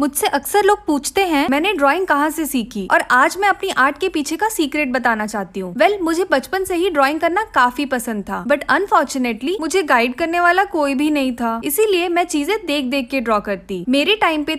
मुझसे अक्सर लोग पूछते हैं मैंने ड्राइंग कहाँ से सीखी और आज मैं अपनी आर्ट के पीछे का सीक्रेट बताना चाहती हूँ वेल well, मुझे बचपन से ही ड्राइंग करना काफी पसंद था बट अनफॉर्चुनेटली मुझे गाइड करने वाला कोई भी नहीं था इसीलिए मैं चीजें देख देख के ड्रॉ करती मेरे टाइम पे